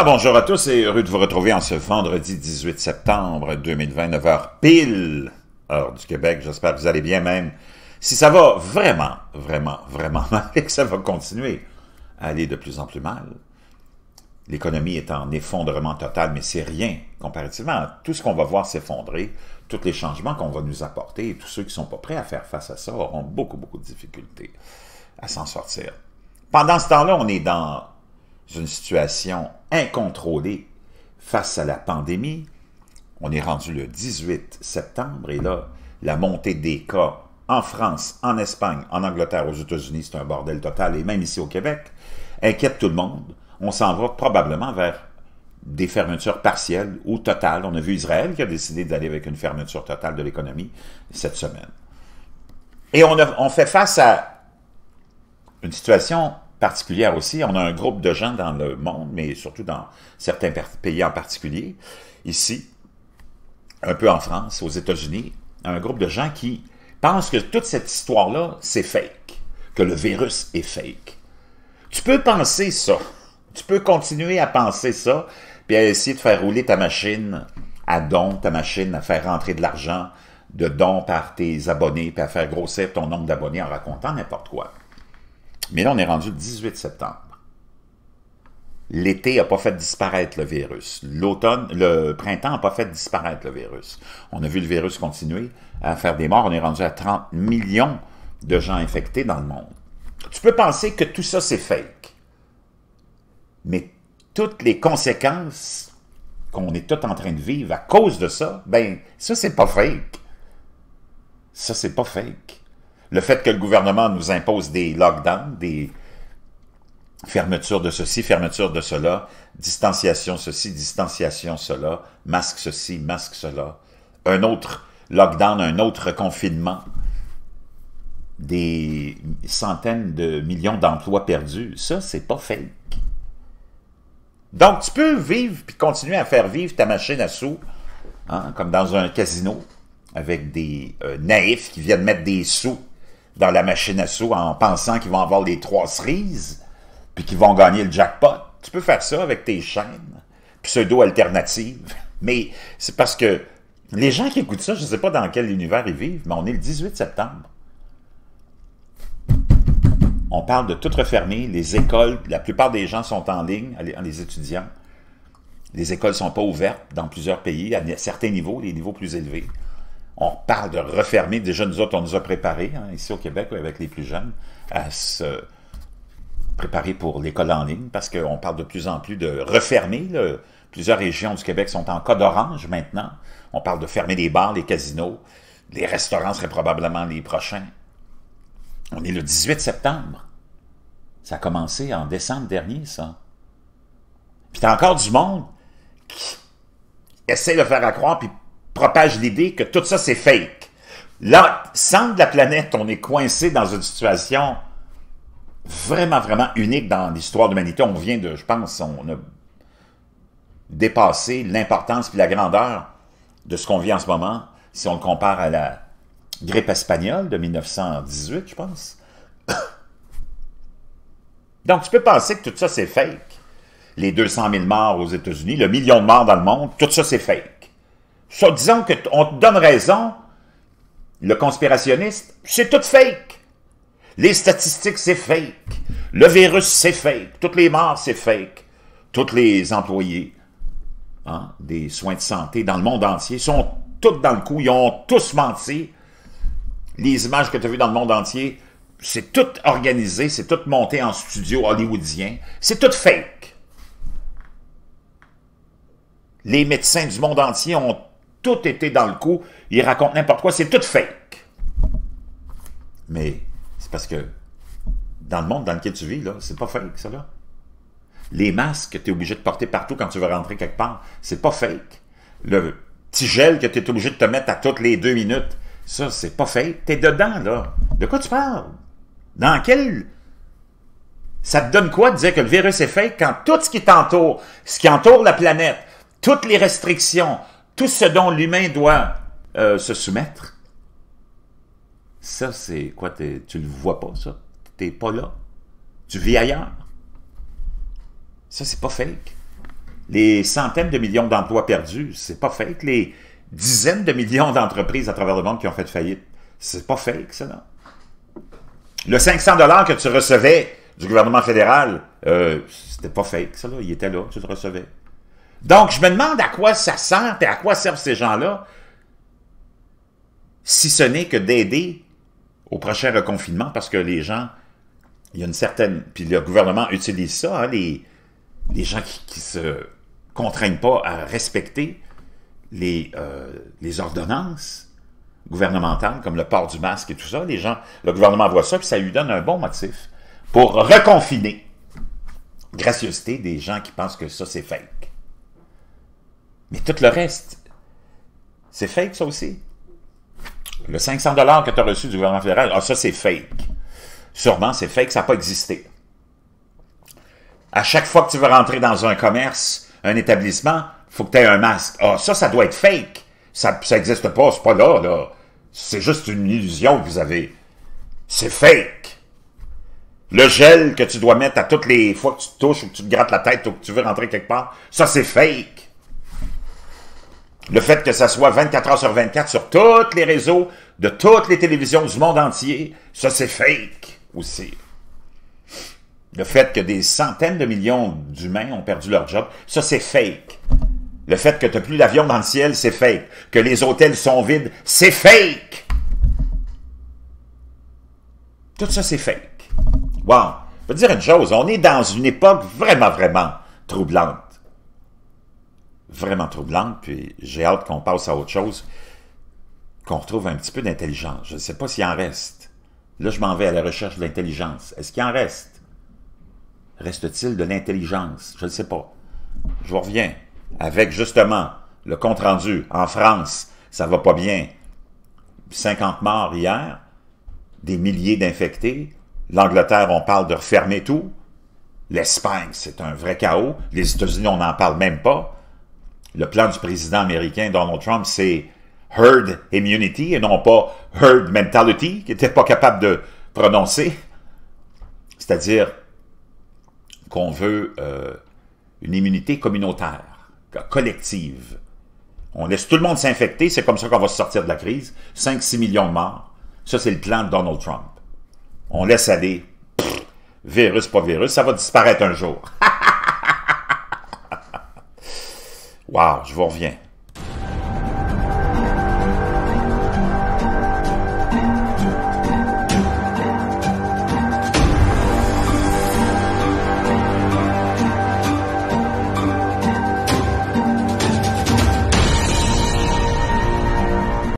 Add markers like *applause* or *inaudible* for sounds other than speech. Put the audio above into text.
Ah, bonjour à tous et heureux de vous retrouver en ce vendredi 18 septembre 2029, 9h pile, heure du Québec. J'espère que vous allez bien même. Si ça va vraiment, vraiment, vraiment *laughs* mal et que ça va continuer à aller de plus en plus mal, l'économie est en effondrement total, mais c'est rien comparativement à tout ce qu'on va voir s'effondrer, tous les changements qu'on va nous apporter et tous ceux qui ne sont pas prêts à faire face à ça auront beaucoup, beaucoup de difficultés à s'en sortir. Pendant ce temps-là, on est dans une situation incontrôlée face à la pandémie. On est rendu le 18 septembre et là, la montée des cas en France, en Espagne, en Angleterre, aux États-Unis, c'est un bordel total, et même ici au Québec, inquiète tout le monde. On s'en va probablement vers des fermetures partielles ou totales. On a vu Israël qui a décidé d'aller avec une fermeture totale de l'économie cette semaine. Et on, on fait face à une situation particulière aussi. On a un groupe de gens dans le monde, mais surtout dans certains pays en particulier, ici, un peu en France, aux États-Unis, un groupe de gens qui pensent que toute cette histoire-là, c'est fake, que le virus est fake. Tu peux penser ça, tu peux continuer à penser ça, puis à essayer de faire rouler ta machine à don, ta machine à faire rentrer de l'argent de dons par tes abonnés, puis à faire grossir ton nombre d'abonnés en racontant n'importe quoi. Mais là, on est rendu le 18 septembre. L'été n'a pas fait disparaître le virus. L'automne, le printemps n'a pas fait disparaître le virus. On a vu le virus continuer à faire des morts. On est rendu à 30 millions de gens infectés dans le monde. Tu peux penser que tout ça, c'est fake. Mais toutes les conséquences qu'on est tout en train de vivre à cause de ça, ben, ça, c'est pas fake. Ça, c'est pas fake le fait que le gouvernement nous impose des lockdowns, des fermetures de ceci, fermetures de cela, distanciation ceci, distanciation cela, masque ceci, masque cela, un autre lockdown, un autre confinement, des centaines de millions d'emplois perdus, ça, c'est pas fake. Donc, tu peux vivre puis continuer à faire vivre ta machine à sous, hein, comme dans un casino, avec des euh, naïfs qui viennent mettre des sous dans la machine à sous en pensant qu'ils vont avoir les trois cerises, puis qu'ils vont gagner le jackpot. Tu peux faire ça avec tes chaînes pseudo alternative. Mais c'est parce que les gens qui écoutent ça, je ne sais pas dans quel univers ils vivent, mais on est le 18 septembre. On parle de tout refermer, les écoles, la plupart des gens sont en ligne, les étudiants. Les écoles ne sont pas ouvertes dans plusieurs pays, à certains niveaux, les niveaux plus élevés on parle de refermer. Déjà, nous autres, on nous a préparés, hein, ici au Québec, avec les plus jeunes, à se préparer pour l'école en ligne, parce qu'on parle de plus en plus de refermer. Plusieurs régions du Québec sont en cas d'orange maintenant. On parle de fermer les bars, les casinos. Les restaurants seraient probablement les prochains. On est le 18 septembre. Ça a commencé en décembre dernier, ça. Puis t'as encore du monde qui essaie de faire à puis propage l'idée que tout ça, c'est fake. centre de la planète, on est coincé dans une situation vraiment, vraiment unique dans l'histoire de l'humanité. On vient de, je pense, on a dépassé l'importance et la grandeur de ce qu'on vit en ce moment, si on le compare à la grippe espagnole de 1918, je pense. *coughs* Donc, tu peux penser que tout ça, c'est fake. Les 200 000 morts aux États-Unis, le million de morts dans le monde, tout ça, c'est fake. Ça, disant qu'on te donne raison, le conspirationniste, c'est tout fake. Les statistiques, c'est fake. Le virus, c'est fake. Toutes les morts, c'est fake. Tous les employés hein, des soins de santé dans le monde entier sont tous dans le coup. Ils ont tous menti. Les images que tu as vues dans le monde entier, c'est tout organisé, c'est tout monté en studio hollywoodien. C'est tout fake. Les médecins du monde entier ont tout était dans le coup. Il raconte n'importe quoi. C'est tout fake. Mais c'est parce que dans le monde dans lequel tu vis, là, c'est pas fake, ça, Les masques que tu es obligé de porter partout quand tu veux rentrer quelque part, c'est pas fake. Le petit gel que tu es obligé de te mettre à toutes les deux minutes, ça, c'est pas fake. es dedans, là. De quoi tu parles? Dans quel... Ça te donne quoi de dire que le virus est fake quand tout ce qui t'entoure, ce qui entoure la planète, toutes les restrictions, tout ce dont l'humain doit euh, se soumettre. Ça, c'est quoi? Tu ne le vois pas, ça. T'es pas là. Tu vis ailleurs. Ça, c'est pas fake. Les centaines de millions d'emplois perdus, c'est pas fake. Les dizaines de millions d'entreprises à travers le monde qui ont fait faillite, c'est pas fake, ça, Le 500 que tu recevais du gouvernement fédéral, euh, c'était pas fake, ça, Il était là, tu le recevais. Donc, je me demande à quoi ça sert et à quoi servent ces gens-là, si ce n'est que d'aider au prochain reconfinement, parce que les gens, il y a une certaine... Puis le gouvernement utilise ça, hein, les, les gens qui, ne se contraignent pas à respecter les, euh, les ordonnances gouvernementales, comme le port du masque et tout ça, les gens, le gouvernement voit ça, puis ça lui donne un bon motif pour reconfiner. Gracieuseté des gens qui pensent que ça, c'est fait. Mais tout le reste, c'est fake ça aussi. Le 500 dollars que tu as reçu du gouvernement fédéral, ah ça c'est fake. Sûrement c'est fake, ça n'a pas existé. À chaque fois que tu veux rentrer dans un commerce, un établissement, faut que tu aies un masque. Ah ça, ça doit être fake. Ça n'existe pas, c'est pas là, là. C'est juste une illusion que vous avez. C'est fake. Le gel que tu dois mettre à toutes les fois que tu te touches ou que tu te grattes la tête ou que tu veux rentrer quelque part, ça c'est fake. Le fait que ça soit 24 heures sur 24 sur tous les réseaux, de toutes les télévisions du monde entier, ça c'est fake aussi. Le fait que des centaines de millions d'humains ont perdu leur job, ça c'est fake. Le fait que tu n'as plus d'avion dans le ciel, c'est fake. Que les hôtels sont vides, c'est fake. Tout ça, c'est fake. Wow. Je dire une chose, on est dans une époque vraiment, vraiment troublante vraiment troublante, puis j'ai hâte qu'on passe à autre chose, qu'on retrouve un petit peu d'intelligence. Je ne sais pas s'il en reste. Là, je m'en vais à la recherche de l'intelligence. Est-ce qu'il en reste? Reste-t-il de l'intelligence? Je ne sais pas. Je vous reviens avec justement le compte-rendu. En France, ça va pas bien. 50 morts hier, des milliers d'infectés. L'Angleterre, on parle de refermer tout. L'Espagne, c'est un vrai chaos. Les États-Unis, on n'en parle même pas le plan du président américain Donald Trump, c'est herd immunity et non pas herd mentality, qu'il n'était pas capable de prononcer. C'est-à-dire qu'on veut euh, une immunité communautaire, collective. On laisse tout le monde s'infecter, c'est comme ça qu'on va sortir de la crise. 5-6 millions de morts. Ça, c'est le plan de Donald Trump. On laisse aller. virus, pas virus, ça va disparaître un jour. *laughs* Waouh, je vous reviens.